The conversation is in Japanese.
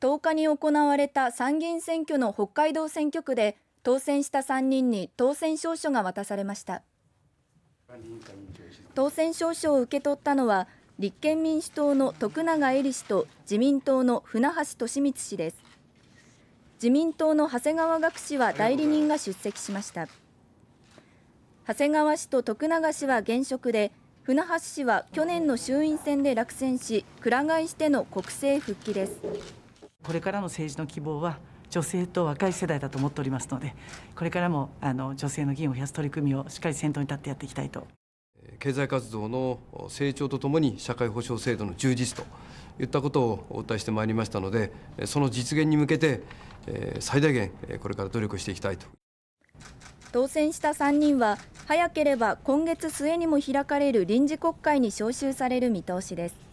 10日に行われた参議院選挙の北海道選挙区で当選した3人に当選証書が渡されました当選証書を受け取ったのは立憲民主党の徳永恵里氏と自民党の船橋利光氏です自民党の長谷川学氏は代理人が出席しました長谷川氏と徳永氏は現職で船橋氏は去年の衆院選で落選し、くら替えしての国政復帰です。これからの政治の希望は女性と若い世代だと思っておりますのでこれからもあの女性の議員を増やす取り組みをしっかり先頭に立ってやっていきたいと経済活動の成長とともに社会保障制度の充実といったことをお伝えしてまいりましたのでその実現に向けて最大限これから努力していきたいと当選した3人は早ければ今月末にも開かれる臨時国会に召集される見通しです